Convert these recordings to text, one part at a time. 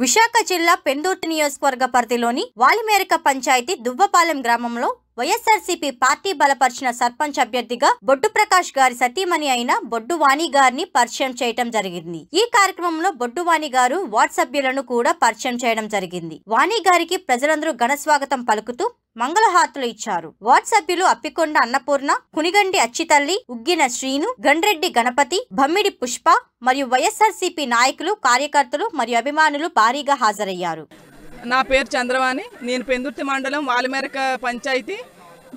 విశాఖ జిల్లా పెందుర్తి నియోజకవర్గ పరిధిలోని వాలిమేరిక పంచాయతీ దువ్వపాలెం గ్రామంలో వైఎస్ఆర్సీపీ పార్టీ బలపరిచిన సర్పంచ్ అభ్యర్థిగా బొడ్డు ప్రకాష్ గారి సతీమణి అయిన బొడ్డు వాణి గారిని పరిచయం చేయడం జరిగింది ఈ కార్యక్రమంలో బొడ్డువాణి గారు వార్డ్ సభ్యులను కూడా పరిచయం చేయడం జరిగింది వాణి గారికి ప్రజలందరూ ఘనస్వాగతం పలుకుతూ మంగళహారతులు ఇచ్చారు వార్డ్ సభ్యులు అప్పికొండ అన్నపూర్ణ కునిగండి అచ్చితల్లి ఉగ్గిన శ్రీను గండ్రెడ్డి గణపతి భమ్మిడి పుష్ప మరియు వైఎస్ఆర్సీపీ నాయకులు కార్యకర్తలు మరియు అభిమానులు భారీగా హాజరయ్యారు నా పేరు చంద్రవాణి నేను పెందుర్తి మండలం వాలిమెరక పంచాయతీ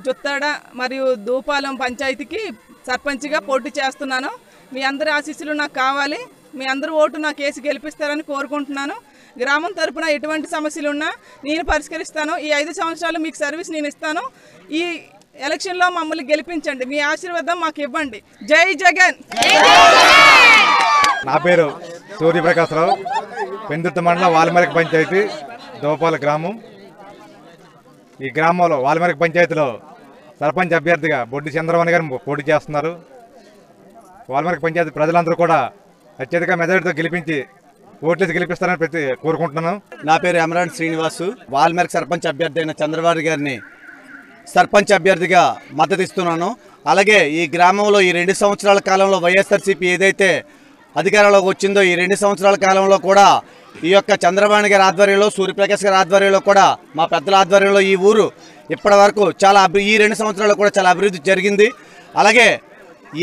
జుత్తాడ మరియు దూపాలం పంచాయతీకి సర్పంచ్గా పోటీ చేస్తున్నాను మీ అందరి ఆశీస్సులు నాకు కావాలి మీ అందరూ ఓటు నా కేసు గెలిపిస్తారని కోరుకుంటున్నాను గ్రామం తరపున ఎటువంటి సమస్యలు ఉన్నా నేను పరిష్కరిస్తాను ఈ ఐదు సంవత్సరాలు మీకు సర్వీస్ నేను ఇస్తాను ఈ ఎలక్షన్లో మమ్మల్ని గెలిపించండి మీ ఆశీర్వాదం మాకు ఇవ్వండి జై జగన్ నా పేరు సూర్యప్రకాశ్రావు పెందుర్తి మండలం వాల్మరక పంచాయతీ దోపాల గ్రామం ఈ గ్రామంలో వాల్మేరకు పంచాయతీలో సర్పంచ్ అభ్యర్థిగా బొడ్డి చంద్రమణి గారు పోటీ చేస్తున్నారు వాల్మేరకు పంచాయతీ ప్రజలందరూ కూడా అత్యధిక మెజారిటీతో గెలిపించి ఓట్లేసి గెలిపిస్తారని ప్రతి కోరుకుంటున్నాను నా పేరు అమరాన్ శ్రీనివాసు వాల్మేరకు సర్పంచ్ అభ్యర్థి అయిన చంద్రబాబు గారిని సర్పంచ్ అభ్యర్థిగా మద్దతిస్తున్నాను అలాగే ఈ గ్రామంలో ఈ రెండు సంవత్సరాల కాలంలో వైఎస్ఆర్సీపీ ఏదైతే అధికారంలోకి వచ్చిందో ఈ రెండు సంవత్సరాల కాలంలో కూడా ఈ యొక్క చంద్రబాబు గారి ఆధ్వర్యంలో సూర్యప్రకాశ్ గారి ఆధ్వర్యంలో కూడా మా పెద్దల ఆధ్వర్యంలో ఈ ఊరు ఇప్పటి వరకు చాలా ఈ రెండు సంవత్సరాల్లో కూడా చాలా అభివృద్ధి జరిగింది అలాగే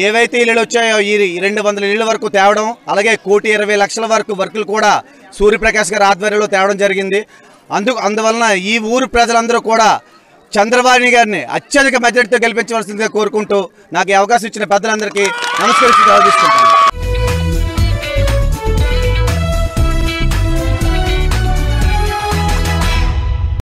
ఏవైతే ఇళ్ళు వచ్చాయో ఈ రెండు వందల ఇళ్ళ వరకు తేవడం అలాగే కోటి ఇరవై లక్షల వరకు వర్కులు కూడా సూర్యప్రకాశ్ గారి ఆధ్వర్యంలో తేవడం జరిగింది అందుకు అందువలన ఈ ఊరు ప్రజలందరూ కూడా చంద్రబాబు గారిని అత్యధిక మెజార్టీతో గెలిపించవలసిందిగా కోరుకుంటూ నాకు అవకాశం ఇచ్చిన పెద్దలందరికీ నమస్కరిస్తూ ఆలోచిస్తుంటాను